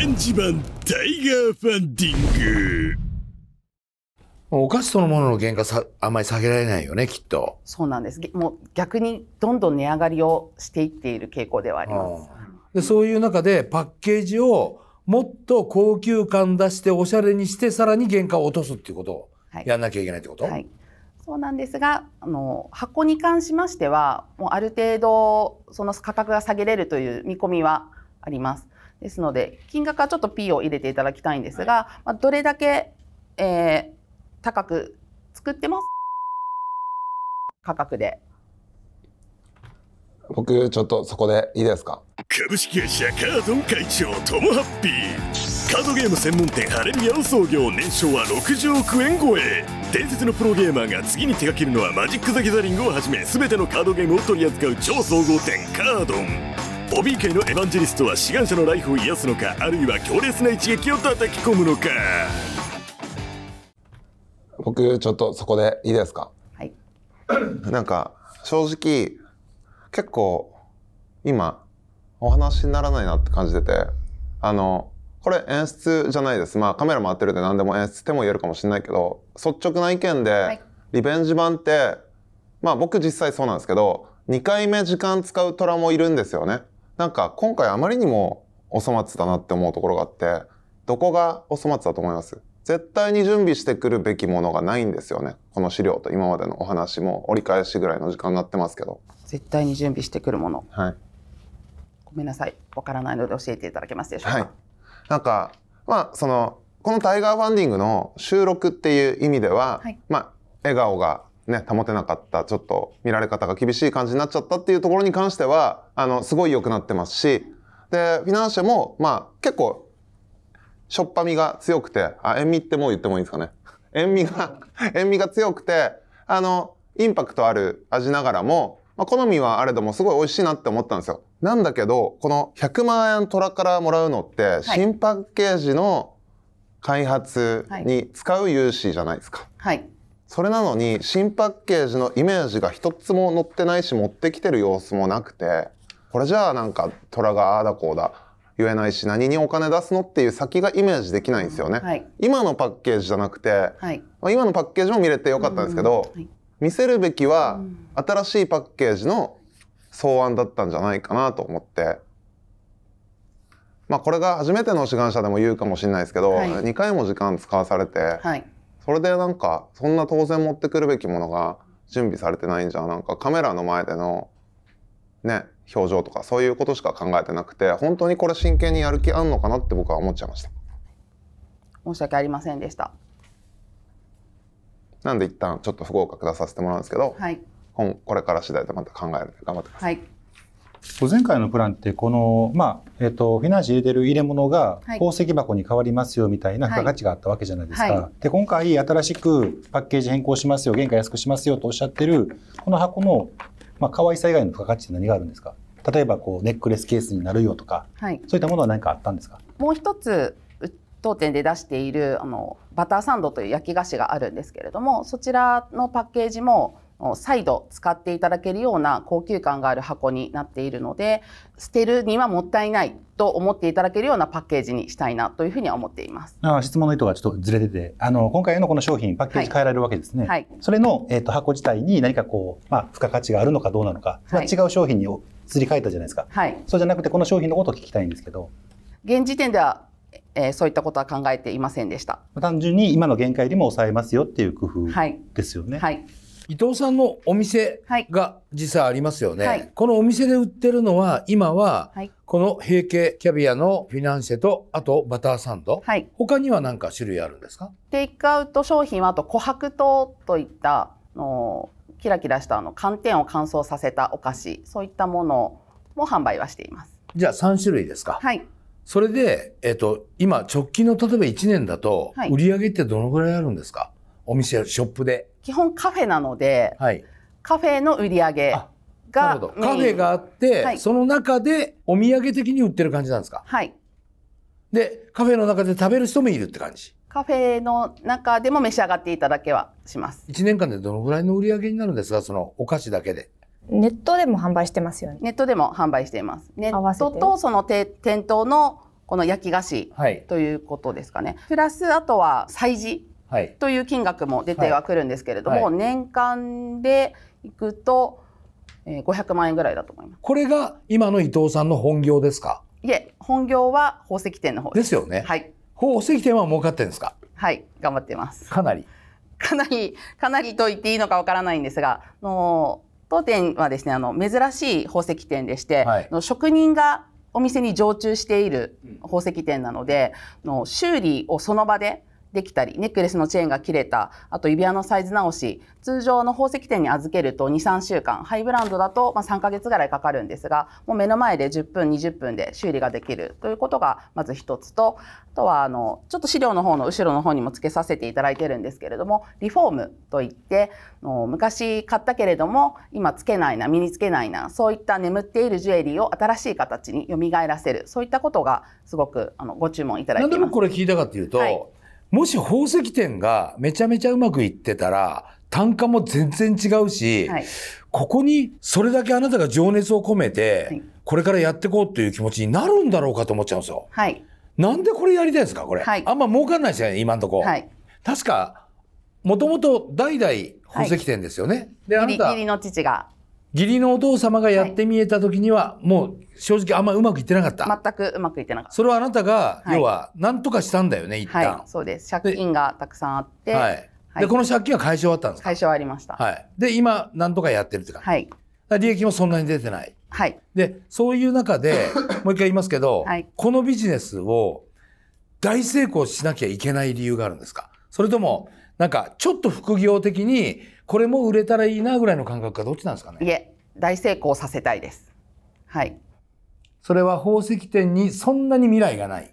レンジ版タイガーファンディングお菓子そのものの原価さあんまり下げられないよねきっとそうなんですもう逆にどんどん値上がりをしていっている傾向ではあります、でそういう中でパッケージをもっと高級感出しておしゃれにしてさらに原価を落とすっていうことをやんなきゃいけないってこと、はいはいそうなんですがあの箱に関しましてはもうある程度その価格が下げれるという見込みはあります。ですので金額はちょっと P を入れていただきたいんですが、はい、まあ、どれだけ、えー、高く作っても価格で僕ちょっとそこでいいですか株式会社カードン会長トモハッピーカードゲーム専門店ハレルヤを創業年商は60億円超え伝説のプロゲーマーが次に手掛けるのはマジック・ザ・ギザリングをはじめ全てのカードゲームを取り扱う超総合店カードンボビー界のエヴァンジェリストは志願者のライフを癒すのかあるいは強烈な一撃を叩き込むのか僕ちょっとそこでいいですかはいなんか正直結構今お話にならないなって感じててあのこれ演出じゃないですまあカメラ回ってるで何でも演出っても言えるかもしれないけど率直な意見で、はい、リベンジ版ってまあ僕実際そうなんですけど2回目時間使う虎もいるんですよねなんか今回あまりにもお粗末だなって思うところがあって、どこがお粗末だと思います絶対に準備してくるべきものがないんですよね。この資料と今までのお話も折り返しぐらいの時間になってますけど。絶対に準備してくるものはい。ごめんなさいわからないので教えていただけますでしょうか、はい。なんか、まあ、その、このタイガーファンディングの収録っていう意味では、はいまあ、笑顔がね、保てなかった、ちょっと見られ方が厳しい感じになっちゃったっていうところに関しては、あの、すごい良くなってますし、で、フィナンシェも、まあ、結構、しょっぱみが強くて、あ、塩味ってもう言ってもいいんですかね。塩味が 塩味が強くて、あの、インパクトある味ながらも、まあ、好みはあれどもすごい美味しいなって思ったんですよ。なんだけど、この100万円虎からもらうのって、新パッケージの開発に使う融資じゃないですか。はい、はいそれなのに新パッケージのイメージが一つも載ってないし持ってきてる様子もなくてこれじゃあなんか虎がああだこうだ言えないし何にお金出すのっていう先がイメージできないんですよね、はい、今のパッケージじゃなくて、はい、ま今のパッケージも見れてよかったんですけど、はい、見せるべきは新しいパッケージの草案だったんじゃないかなと思ってまあこれが初めての志願者でも言うかもしれないですけど、はい、2回も時間使わされて、はい、それでなんかそんな当然持ってくるべきものが準備されてないんじゃなんかカメラの前でのね表情とかそういうことしか考えてなくて本当にこれ真剣にやる気あんのかなって僕は思っちゃいました申し訳ありませんでしたなんで一旦ちょっと不合格出させてもらうんですけど、はい、これから次第でまた考えるので頑張ってください、はい前回のプランってこの、まあえーと、フィナンシェ入れてる入れ物が宝石箱に変わりますよみたいな付加価値があったわけじゃないですか、はいはい、で今回新しくパッケージ変更しますよ原価安くしますよとおっしゃってるこの箱の、まあ可愛さ以外の付加価値って何があるんですか例えばこうネックレスケースになるよとか、はい、そういったものは何かあったんですかもう一つ当店で出しているあのバターサンドという焼き菓子があるんですけれどもそちらのパッケージも再度使っていただけるような高級感がある箱になっているので捨てるにはもったいないと思っていただけるようなパッケージにしたいなというふうには思っていますあ質問の意図がちょっとずれててあの今回のこの商品パッケージ変えられるわけですね、はい、それの、えーと、と箱自体に何かこう、まあ、付加価値があるのかどうなのか、はい、まあ、違う商品にすり替えたじゃないですか、はい、そうじゃなくてこの商品のことを聞きたいんですけど現時点ではえー、そういったことは考えていませんでした単純に今の限界よりも抑えますよっていう工夫ですよね、はい、はい伊藤さんのお店が実際ありますよね、はい、このお店で売ってるのは今はこの平家キャビアのフィナンシェとあとバターサンド、はい、他には何か種類あるんですかテイクアウト商品はあと琥珀糖といったのキラキラしたあの寒天を乾燥させたお菓子そういったものも販売はしていますじゃあ3種類ですかはいそれで、えっと、今直近の例えば1年だと売り上げってどのぐらいあるんですか、はいお店ショップで基本カフェなので、はい、カフェの売り上げがカフェがあって、はい、その中でお土産的に売ってる感じなんですかはいでカフェの中で食べる人もいるって感じカフェの中でも召し上がっていただけはします1年間でどのぐらいの売り上げになるんですかそのお菓子だけでネットでも販売してますよねネットでも販売していますネットとその店頭のこの焼き菓子ということですかね、はい、プラスあとは催事という金額も出てはくるんですけれども、年間でいくと、えー、500万円ぐらいだと思います。これが今の伊藤さんの本業ですかいえ、本業は宝石店の方です。ですよね。はい。宝石店は儲かってるんですかはい、頑張ってます。かなり。かなり、かなりと言っていいのかわからないんですが、の当店はですね、あの、珍しい宝石店でして、はい、の職人がお店に常駐している宝石店なので、の修理をその場でできたり、ネックレスのチェーンが切れた、あと指輪のサイズ直し、通常の宝石店に預けると2、3週間、ハイブランドだとま3ヶ月ぐらいかかるんですが、もう目の前で10分、20分で修理ができるということがまず1つと、あとはあの、ちょっと資料の方の後ろの方にも付けさせていただいてるんですけれども、リフォームといって、昔買ったけれども、今つけないな、身につけないな、そういった眠っているジュエリーを新しい形によみがえらせる、そういったことがすごくあのご注文いただいています。何でもこれ聞いたかというと、はいもし宝石店がめちゃめちゃうまくいってたら、単価も全然違うし、はい、ここにそれだけあなたが情熱を込めて、はい、これからやっていこうという気持ちになるんだろうかと思っちゃうんですよ。はい、なんでこれやりたいですかこれ、はい、あんま儲かんないですよね、今んとこ。はい、確か、もともと代々宝石店ですよね。で、あなた。義理の父が。義理のお父様がやってみえた時には、もう正直あんまうまくいってなかった。全くうまくいってなかった。それはあなたが、要は、何とかしたんだよね、一旦。はい、そうです。借金がたくさんあって。はい。で、この借金は解消わったんですか解消ありました。はい。で、今、何とかやってるって感じ。はい。利益もそんなに出てない。はい。で、そういう中で、もう一回言いますけど、はい、このビジネスを大成功しなきゃいけない理由があるんですかそれとも、なんか、ちょっと副業的に、これも売れたらいいなぐらいの感覚かどっちなんですかねいえ大成功させたいですはいそれは宝石店にそんなに未来がない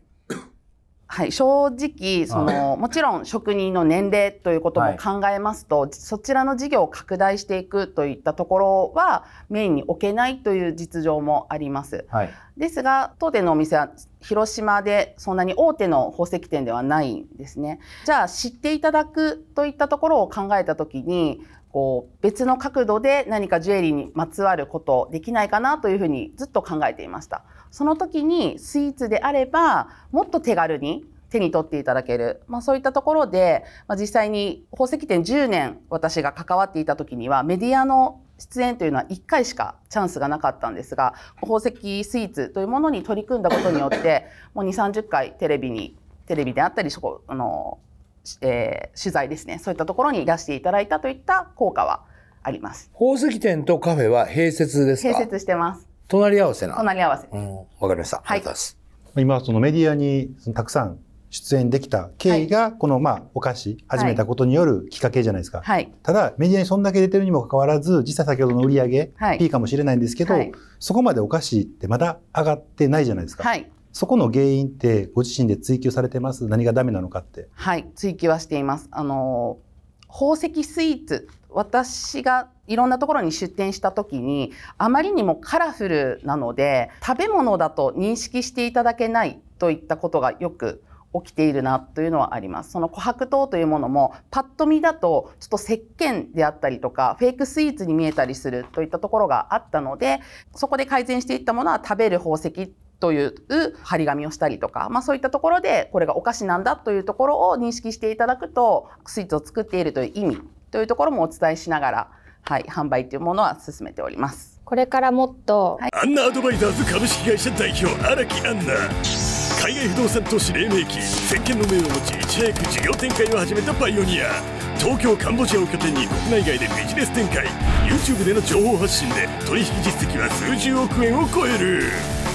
はい、正直そのもちろん職人の年齢ということも考えますと、はい、そちらの事業を拡大していくといったところはメインに置けないという実情もあります。はい、ですが当店のお店は広島でそんなに大手の宝石店ではないんですね。じゃあ知っていただくといったところを考えた時にこう別の角度で何かジュエリーにまつわることできないかなというふうにずっと考えていましたその時にスイーツであればもっと手軽に手に取っていただける、まあ、そういったところで、まあ、実際に宝石店10年私が関わっていた時にはメディアの出演というのは1回しかチャンスがなかったんですが宝石スイーツというものに取り組んだことによってもう2 3 0回テレビにテレビであったりそこあのえー、取材ですねそういったところに出していただいたといった効果はあります宝石店とカフェは併設ですか併設してます隣り合わせな隣り合わせわ、うん、かりました、はい、ありがとうございます今そのメディアにたくさん出演できた経緯が、この、まあ、お菓子、始めたことによるきっかけじゃないですか。はい、ただ、メディアにそんだけ出てるにもかかわらず、実際先ほどの売り上げ、い、P かもしれないんですけど、はい、そこまでお菓子ってまだ上がってないじゃないですか。はい、そこの原因ってご自身で追求されてます何がダメなのかってはい追求はしていますあの宝石スイーツ私がいろんなところに出店した時にあまりにもカラフルなので食べ物だと認識していただけないといったことがよく起きているなというのはありますその琥珀糖というものもパッと見だとちょっと石鹸であったりとかフェイクスイーツに見えたりするといったところがあったのでそこで改善していったものは食べる宝石という張り紙をしたりとか、まあ、そういったところでこれがお菓子なんだというところを認識していただくとスイーツを作っているという意味というところもお伝えしながら、はい、販売というものは進めております。これからもっと、はい、アンナアドバイザーズ株式会社代表荒木アンナ海外不動産投資黎明期先見の目を持ちいち早く事業展開を始めたパイオニア東京カンボジアを拠点に国内外でビジネス展開 YouTube での情報発信で取引実績は数十億円を超える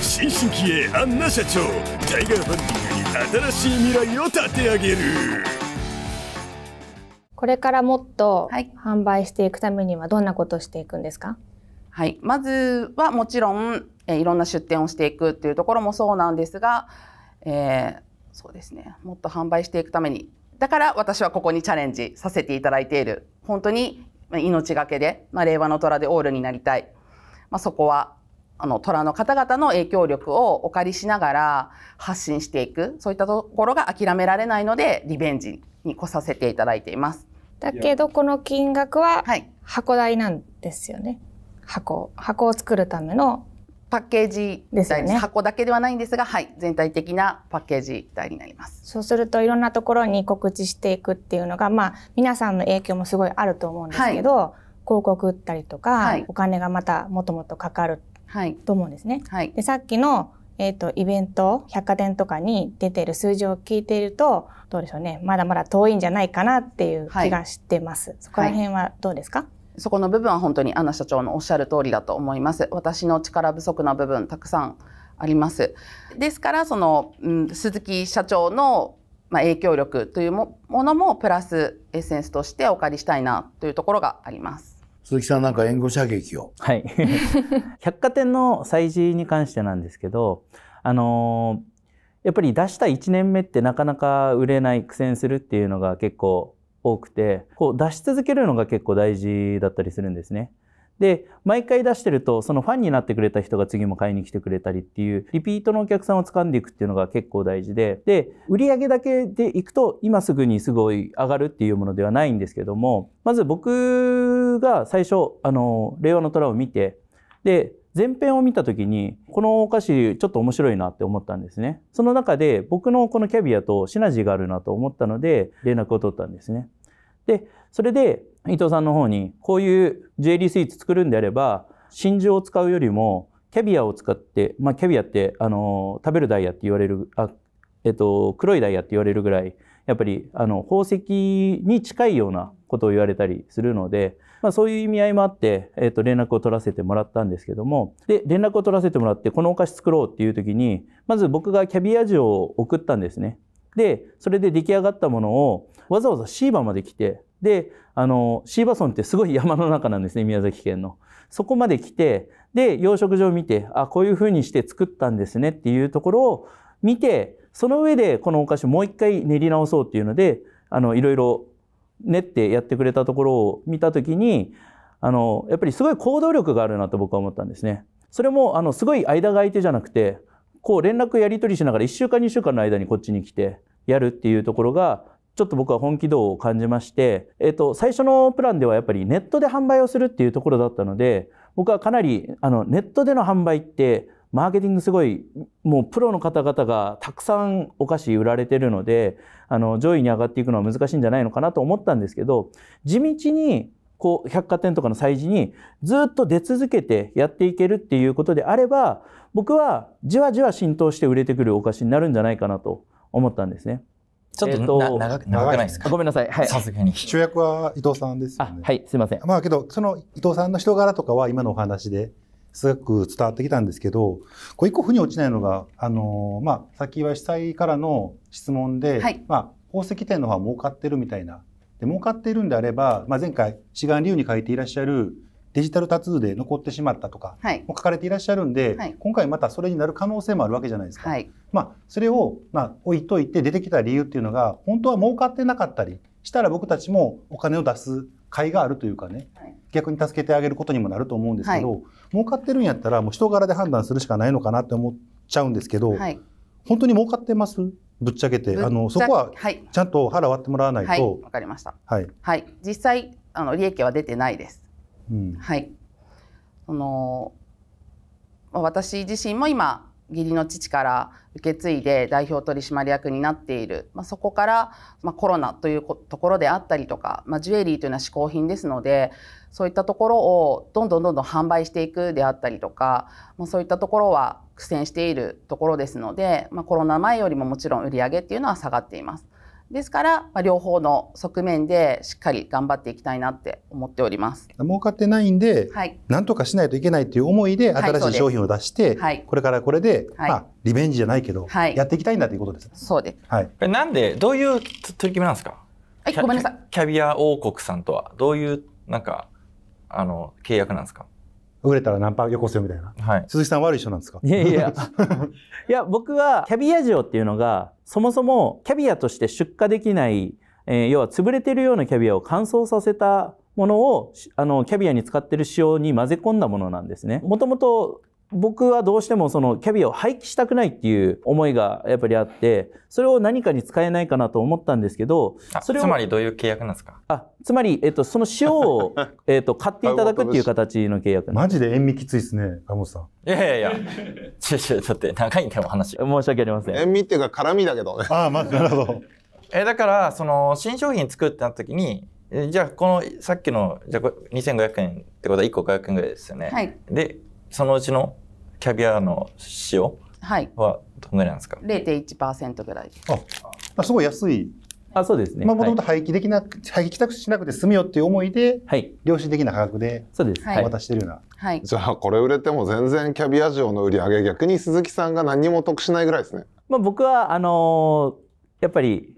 新進気鋭アンナ社長タイガーファンディングに新しい未来を立て上げるこれからもっと販売していくためにはどんなことをしていくんですか、はい、まずはもちろんえいろんな出店をしていくっていうところもそうなんですが、えー、そうですねもっと販売していくためにだから私はここにチャレンジさせていただいている本当に命がけで、まあ、令和の虎でオールになりたい、まあ、そこはあの虎の方々の影響力をお借りしながら発信していくそういったところが諦められないのでリベンジに来させていただいています。だけどこの金額は箱代なんですよね。箱箱を作るためのパッケージですね、箱だけではないんですが、はい、全体的なパッケージ代になります。そうするといろんなところに告知していくっていうのが、まあ、皆さんの影響もすごいあると思うんですけど、はい、広告打ったりとか、はい、お金がまたもともとかかると思うんですね。はい、でさっきのえーと、とイベント百貨店とかに出てる数字を聞いているとどうでしょうねまだまだ遠いんじゃないかなっていう気がしてます、そこら辺はどうですか、そこの部分は本当にアナ社長のおっしゃる通りだと思います。私の力不足な部分たくさんあります。ですからその、うん、鈴木社長のまあ、影響力というものもプラスエッセンスとしてお借りしたいなというところがあります。鈴木さんなんか援護射撃を。はい。百貨店の催事に関してなんですけど、あのー、やっぱり出した1年目ってなかなか売れない苦戦するっていうのが結構多くて、こう出し続けるのが結構大事だったりするんですね。で、毎回出してると、そのファンになってくれた人が次も買いに来てくれたりっていう、リピートのお客さんを掴んでいくっていうのが結構大事で、で、売り上げだけでいくと、今すぐにすごい上がるっていうものではないんですけども、まず僕が最初、あの、令和の虎を見て、で、前編を見た時にこのお菓子ちょっと面白いなって思ったんですねその中で僕のこのキャビアとシナジーがあるなと思ったので連絡を取ったんですねでそれで伊藤さんの方にこういう j ースイーツ作るんであれば真珠を使うよりもキャビアを使って、まあ、キャビアってあの食べるダイヤって言われるあ、えっと、黒いダイヤって言われるぐらいやっぱりあの宝石に近いようなことを言われたりするのでまあ、そういう意味合いもあって、えっ、ー、と、連絡を取らせてもらったんですけども、で、連絡を取らせてもらって、このお菓子作ろうっていう時に、まず僕がキャビア塩を送ったんですね。で、それで出来上がったものを、わざわざシーバまで来て、で、あの、シーバ村ってすごい山の中なんですね、宮崎県の。そこまで来て、で、養殖場を見て、あ、こういう風にして作ったんですねっていうところを見て、その上でこのお菓子もう一回練り直そうっていうので、あの、いろいろ練ってやってくれたところを見た時にあのやっぱりすごい行動力があるなと僕は思ったんですね。それもあのすごい間が空いてじゃなくてこう連絡やり取りしながら1週間2週間の間にこっちに来てやるっていうところがちょっと僕は本気度を感じまして、えっと、最初のプランではやっぱりネットで販売をするっていうところだったので僕はかなりあのネットでの販売ってマーケティングすごい、もうプロの方々がたくさんお菓子売られてるので、あの、上位に上がっていくのは難しいんじゃないのかなと思ったんですけど、地道に、こう、百貨店とかの催事にずっと出続けてやっていけるっていうことであれば、僕はじわじわ浸透して売れてくるお菓子になるんじゃないかなと思ったんですね。ちょっと,、えーと、長くないですかごめんなさい。はい。さすがに。主役は伊藤さんですよね。はい、すいません。まあけど、その伊藤さんの人柄とかは今のお話ですごく伝わってきたんですけど、こう一個腑に落ちないのが、あのー、まあ、先は被災からの質問で、はい、まあ、宝石店の方は儲かってるみたいな。で、儲かっているんであれば、まあ、前回、志願理由に書いていらっしゃるデジタルタトゥーで残ってしまったとか、も書かれていらっしゃるんで、はい、今回またそれになる可能性もあるわけじゃないですか。まあ、それを、まあ、置いといて出てきた理由っていうのが、本当は儲かってなかったり、したら僕たちもお金を出す甲斐があるというかね、逆に助けてあげることにもなると思うんですけど、はい、儲かってるんやったらもう人柄で判断するしかないのかなって思っちゃうんですけど、はい、本当に儲かってますぶっちゃけてあのそこはちゃんと腹割ってもらわないと。わ、はい、かりました、はいはい、実際あの利益は出てないです。うん、はいその私自身も今義理の父から受け継いで代表取締役になっている、まあ、そこから、まあ、コロナというところであったりとか、まあ、ジュエリーというのは嗜好品ですのでそういったところをどんどんどんどん販売していくであったりとか、まあ、そういったところは苦戦しているところですので、まあ、コロナ前よりももちろん売り上げっていうのは下がっています。ですから、まあ、両方の側面でしっかり頑張っていきたいなって思っております儲かってないんで、はい、何とかしないといけないという思いで新しい商品を出して、はい、これからこれで、はい、まあ、リベンジじゃないけど、はい、やっていきたいんだということですそうです、はい、なんでどういう取り決めなんですかはいごめんなさいキャビア王国さんとはどういうなんかあの契約なんですか売れたらナンパよこせみたいな、はい、鈴木さん悪い人なんですかいやいやいや僕はキャビア塩っていうのがそもそもキャビアとして出荷できない、えー、要は潰れてるようなキャビアを乾燥させたものをあのキャビアに使ってる塩に混ぜ込んだものなんですね。もともと僕はどうしてもそのキャビアを廃棄したくないっていう思いがやっぱりあって、それを何かに使えないかなと思ったんですけど、それつまりどういう契約なんですかあ、つまり、えっと、その塩を、えっと、買っていただくっていう形の契約マジで塩味きついですね、鴨さん。いやいやいや、ちょちょ、だって長いんだよ、話。申し訳ありません。塩味っていうか辛味だけどね。ああ、まあ、なるほど。え、だから、その、新商品作った時に、じゃあこのさっきのじゃあ2500円ってことは1個500円ぐらいですよね。はい、でそのうちのキャビアの塩はどのぐらいなんですか、はい、0.1%ぐらいあすごい安いあそうですね。まあ、もともと廃棄できなく、はい、廃棄帰宅しなくて済むよっていう思いで、はい、良心的な価格で、そうです。い。渡してるような。はい。じゃあ、これ売れても全然キャビア嬢の売り上げ、逆に鈴木さんが何も得しないぐらいですね。まあ、僕は、あのー、やっぱり、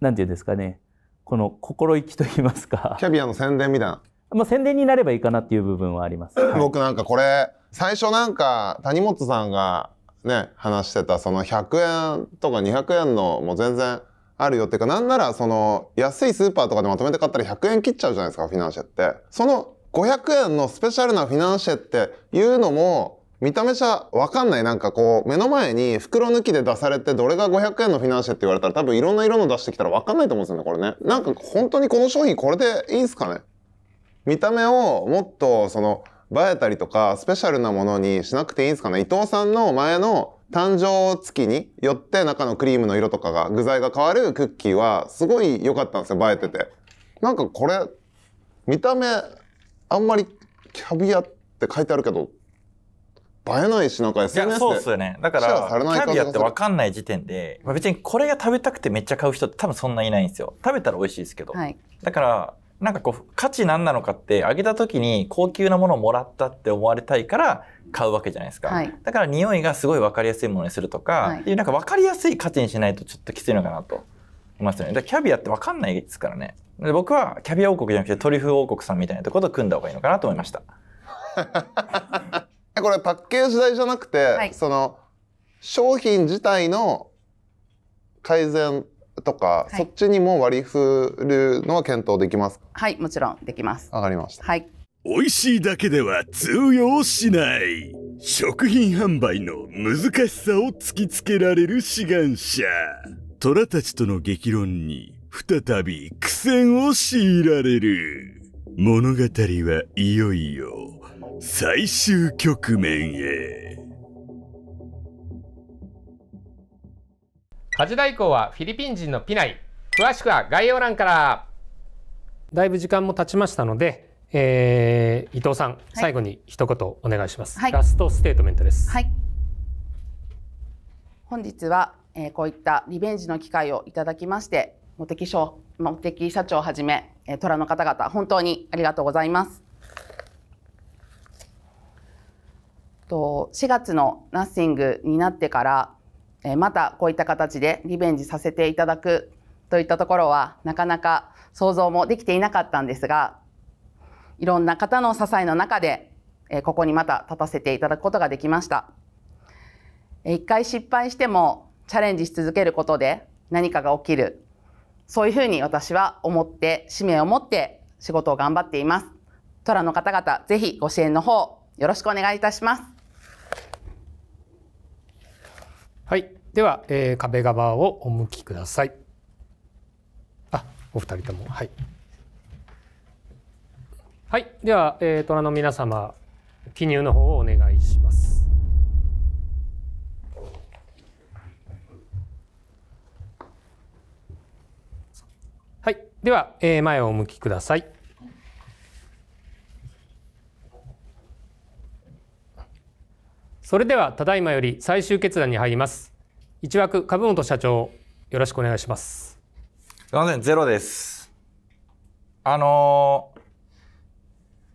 なんていうんですかね、この心意気と言いますか。キャビアの宣伝みたいな。まあ、宣伝になればいいかなっていう部分はあります。はい、僕なんかこれ最初なんか谷本さんがね話してたその100円とか200円のもう全然あるよっていうかなんならその安いスーパーとかでまとめて買ったら100円切っちゃうじゃないですかフィナンシェって。その500円のスペシャルなフィナンシェっていうのも見た目じゃ分かんないなんかこう目の前に袋抜きで出されてどれが500円のフィナンシェって言われたら多分いろんな色の出してきたら分かんないと思うんですよねこれねなんか本当にこの商品これでいいんすかね見た目をもっとその映えたりとかスペシャルなものにしなくていいんですかね伊藤さんの前の誕生月によって中のクリームの色とかが具材が変わるクッキーはすごい良かったんですよ映えててなんかこれ見た目あんまりキャビアって書いてあるけど映えないしなんか SNS でそうっすよねだからキャビアって分かんない時点で、まあ、別にこれが食べたくてめっちゃ買う人って多分そんないないんですよ食べたら美味しいですけど、はい、だからなんかこう、価値何なのかって、あげた時に高級なものをもらったって思われたいから、買うわけじゃないですか、はい、だから匂いがすごい分かりやすいものにするとか、はい、いうなんか分かりやすい価値にしないとちょっときついのかなと思いますよねだキャビアって分かんないですからねで僕はキャビア王国じゃなくてトリュフ王国さんみたいなところと組んだ方がいいのかなと思いました これパッケージ代じゃなくて、はい、その商品自体の改善とか、はい、そっちにも割り振るのは検討できますはいもちろんできますわかりましたはい美味しいだけでは通用しない食品販売の難しさを突きつけられる志願者虎たちとの激論に再び苦戦を強いられる物語はいよいよ最終局面へ家事代行はフィリピン人のピナイ詳しくは概要欄からだいぶ時間も経ちましたので、えー、伊藤さん、はい、最後に一言お願いします、はい、ラストステートメントです、はい、本日は、えー、こういったリベンジの機会をいただきまして茂木社茂木社長をはじめえ虎の方々本当にありがとうございますと4月のナッシングになってからえまたこういった形でリベンジさせていただくといったところはなかなか想像もできていなかったんですがいろんな方の支えの中で、えここにまた立たせていただくことができました、え一回失敗してもチャレンジし続けることで何かが起きるそういうふうに私は思って使命を持って仕事を頑張っています虎の方々ぜひご支援の方よろしくお願いいたしますはい。では、えー、壁側をお向きください。あ、お二人とも。はい。はい。では、えー、虎の皆様、記入の方をお願いします。はい。では、えー、前をお向きください。それではただいまより最終決断に入ります一枠株本社長よろしくお願いしますすいませんゼロですあのー、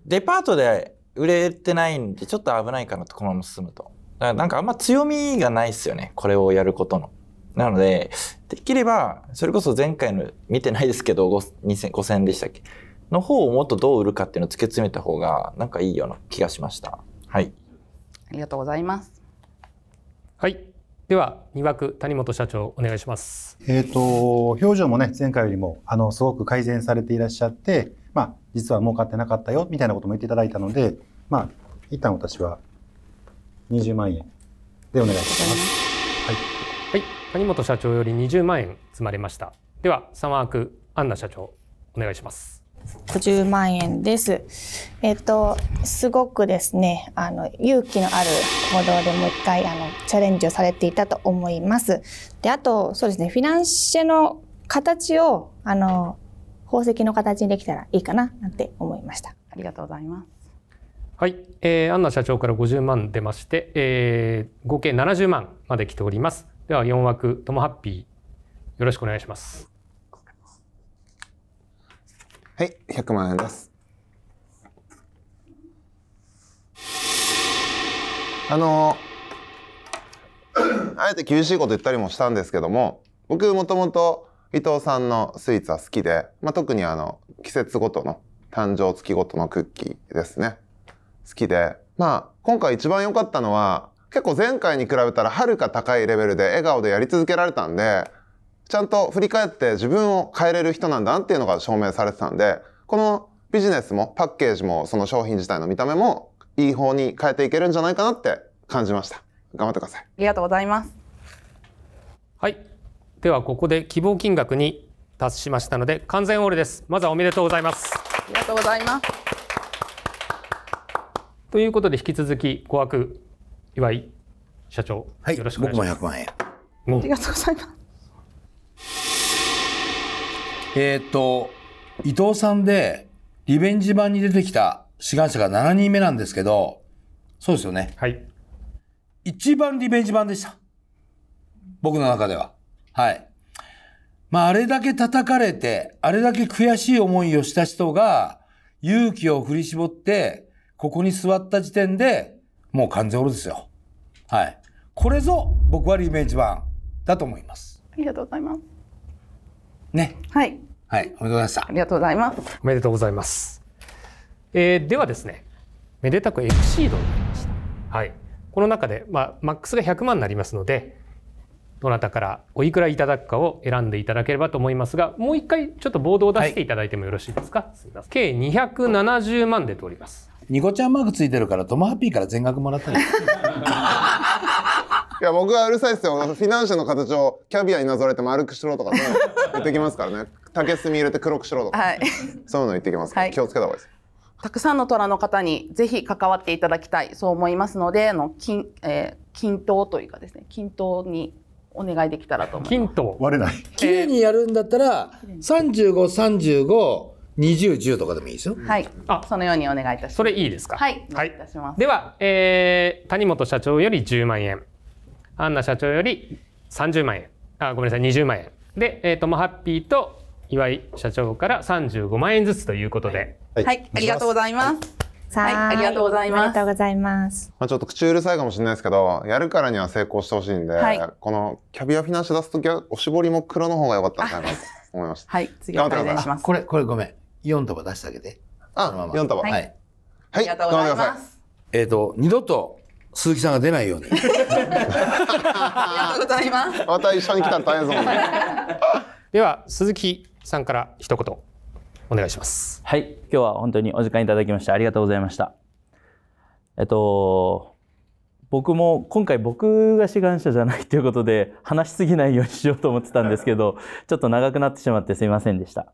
デパートで売れてないんでちょっと危ないかなとこのまま進むとだからなんかあんま強みがないですよねこれをやることのなのでできればそれこそ前回の見てないですけど 5000, 5000でしたっけの方をもっとどう売るかっていうのを突き詰めた方がなんかいいような気がしましたはいありがとうございます。はい。では2枠谷本社長お願いします。えっ、ー、と表情もね前回よりもあのすごく改善されていらっしゃって、まあ実は儲かってなかったよみたいなことも言っていただいたので、まあ一旦私は20万円でお願いします。はい。はい。谷本社長より20万円積まれました。では3枠アンナ社長お願いします。50万円です。えっと、すごくですね、あの、勇気のある行動でもう一回、あの、チャレンジをされていたと思います。で、あと、そうですね、フィナンシェの形を、あの、宝石の形にできたらいいかな、なんて思いました。ありがとうございます。はい、えー、アンナ社長から50万出まして、えー、合計70万まで来ております。では4枠ともハッピーよろしくお願いします。はい、100万円です。あのー、あえて厳しいこと言ったりもしたんですけども、僕もともと伊藤さんのスイーツは好きで、まあ、特にあの、季節ごとの、誕生月ごとのクッキーですね。好きで。まあ、今回一番良かったのは、結構前回に比べたらはるか高いレベルで笑顔でやり続けられたんで、ちゃんと振り返って自分を変えれる人なんだなっていうのが証明されてたんで、このビジネスもパッケージもその商品自体の見た目もいい方に変えていけるんじゃないかなって感じました。頑張ってください。ありがとうございます。はい。ではここで希望金額に達しましたので完全オールです。まずはおめでとうございます。ありがとうございます。ということで引き続き小涌岩井社長、はい、よろしくお願いします。僕も100万円。ありがとうございます。えー、っと、伊藤さんで、リベンジ版に出てきた志願者が7人目なんですけど、そうですよね。はい。一番リベンジ版でした。僕の中では。はい。まあ、あれだけ叩かれて、あれだけ悔しい思いをした人が、勇気を振り絞って、ここに座った時点で、もう完全オールですよ。はい。これぞ、僕はリベンジ版だと思います。ありがとうございます。ね。はい。はい、おめでとうございました。ありがとうございます。おめでとうございます。えー、ではですね、めでたくエクシードになりました。はい。この中で、まあ、マックスが100万になりますので、どなたからおいくらいただくかを選んでいただければと思いますが、もう一回ちょっとボードを出していただいてもよろしいですか。はい、すみません。計270万でとおります。ニコちゃんマークついてるから、トマハッピーから全額もらったんいや僕はうるさいですよフィナンシェの形をキャビアになぞれて丸くしろとかね 言ってきますからね竹炭入れて黒くしろとか、はい、そういうの言ってきますから、はい、気をつけた方がいいですたくさんの虎の方にぜひ関わっていただきたいそう思いますのであの均,、えー、均等というかですね均等にお願いできたらと思います均等割れない綺麗にやるんだったら353520、10とかでもいいですよ。はい。あ、そのようにお願いいたします。それいいですか。はい。はい。いたします。では、えー、谷本社長より10万円。アンナ社長より30万円、あ、ごめんなさい、20万円。で、えっ、ー、と、まあ、ハッピーと岩井社長から35万円ずつということで。はい、ありがとうございます。はい、ありがとうございます。ありがとうございます。まあちょっと口うるさいかもしれないですけど、やるからには成功してほしいんで、はい、このキャビアフィナンシェ出すときは、おしぼりも黒の方が良かったんじゃないかと思いました。はい、次お願いします。これ、これごめん。4束出してあげて。あ、4束。はい。はい、ありがとうございます。えっ、ー、と、二度と鈴木さんが出ないように。ありがとうございます。また一緒に来たら大変ですね。では鈴木さんから一言お願いします。はい、今日は本当にお時間いただきました。ありがとうございました。えっと僕も今回僕が志願者じゃないということで話しすぎないようにしようと思ってたんですけど ちょっと長くなってしまってすいませんでした。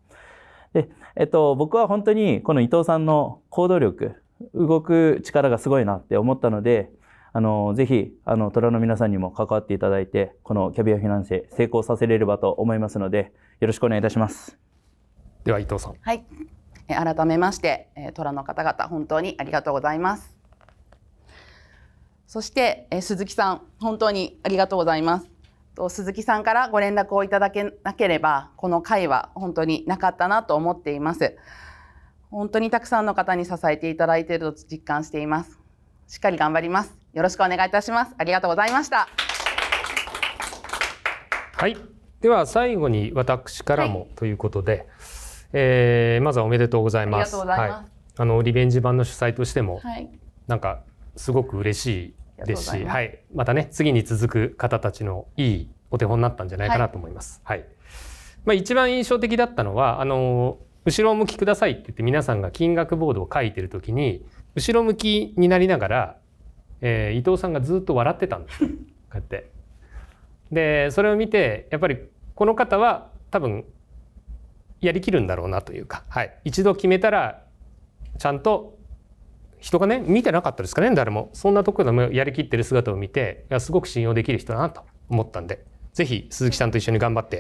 で、えっと、僕は本当にこの伊藤さんの行動力動く力がすごいなって思ったのであの、ぜひ、あの、虎の皆さんにも関わっていただいて、このキャビアフィナンシェ成功させれればと思いますので、よろしくお願いいたします。では伊藤さん。はい。改めまして、虎の方々、本当にありがとうございます。そして、鈴木さん、本当にありがとうございます。と鈴木さんからご連絡をいただけなければこの会は本当になかったなと思っています本当にたくさんの方に支えていただいていると実感していますしっかり頑張りますよろしくお願いいたします。ありがとうございました。はい。では最後に私からもということで、はい、えー、まずはおめでとうございます。ありがとうございますはい、あのリベンジ版の主催としても、はい、なんかすごく嬉しいですし、はい、またね次に続く方たちのいいお手本になったんじゃないかなと思います。はい、はい、まあ、一番印象的だったのはあの後ろ向きくださいって言って皆さんが金額ボードを書いてる時に後ろ向きになりながらえー、伊藤さんがずっと笑ってたんです こうやって。でそれを見てやっぱりこの方は多分やりきるんだろうなというか、はい、一度決めたらちゃんと人がね見てなかったですかね誰もそんなとこでもやりきってる姿を見ていやすごく信用できる人だなと思ったんで是非鈴木さんと一緒に頑張って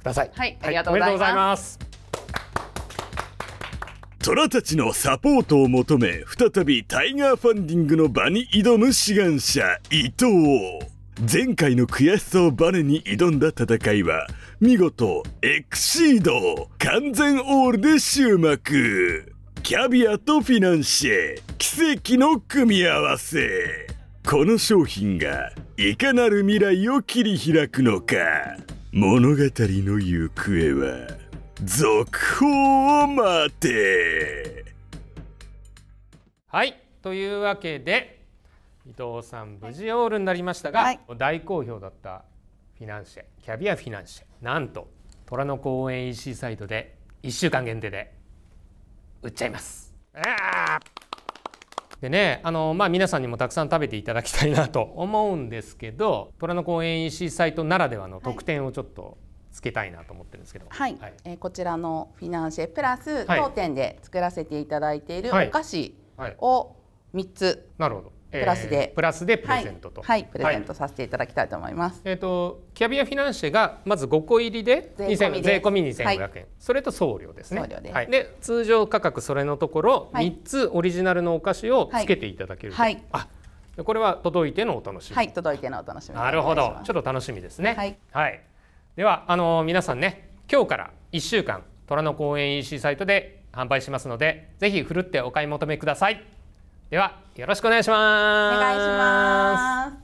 ください。はい、はい、ありがとうございます虎たちのサポートを求め、再びタイガーファンディングの場に挑む志願者、伊藤。前回の悔しさをバネに挑んだ戦いは、見事、エクシード、完全オールで終幕。キャビアとフィナンシェ、奇跡の組み合わせ。この商品が、いかなる未来を切り開くのか。物語の行方は。続報を待てはいというわけで伊藤さん無事オールになりましたが、はい、大好評だったフィナンシェキャビアフィナンシェなんと虎の公園 EC サイトで1週間限定で売っちゃいます。でねあの、まあ、皆さんにもたくさん食べていただきたいなと思うんですけど虎の公園 EC サイトならではの特典をちょっと、はいつけたいなと思ってるんですけど、はい、はい、えー、こちらのフィナンシェプラス当店で作らせていただいているお菓子を3つ、なるほどプラスで、えー、プラスでプレゼントと、はい、はい、プレゼントさせていただきたいと思います。はい、えっ、ー、とキャビアフィナンシェがまず5個入りで税込み2500円、はい、それと送料ですね。送料で,、はい、で通常価格それのところ3つオリジナルのお菓子をつけていただけると、はい、あこれは届いてのお楽しみ。はい、届いてのお楽しみ。なるほど、ちょっと楽しみですね。はい、はいではあの皆さんね今日から1週間虎の公園 EC サイトで販売しますのでぜひふるってお買い求めくださいではよろしくお願いしますお願いします